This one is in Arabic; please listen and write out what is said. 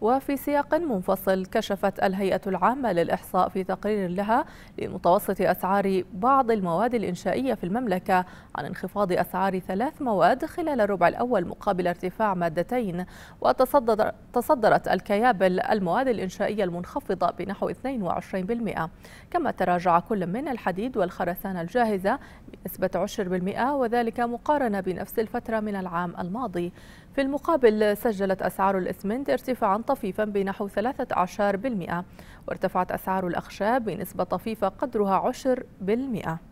وفي سياق منفصل كشفت الهيئة العامة للإحصاء في تقرير لها لمتوسط أسعار بعض المواد الإنشائية في المملكة عن انخفاض أسعار ثلاث مواد خلال الربع الأول مقابل ارتفاع مادتين وتصدرت الكيابل المواد الإنشائية المنخفضة بنحو 22% كما تراجع كل من الحديد والخرسانة الجاهزة بنسبة 10% وذلك مقارنة بنفس الفترة من العام الماضي في المقابل سجلت أسعار الإسمنت ارتفاعا طفيفا بنحو 13% وارتفعت أسعار الأخشاب بنسبة طفيفة قدرها 10%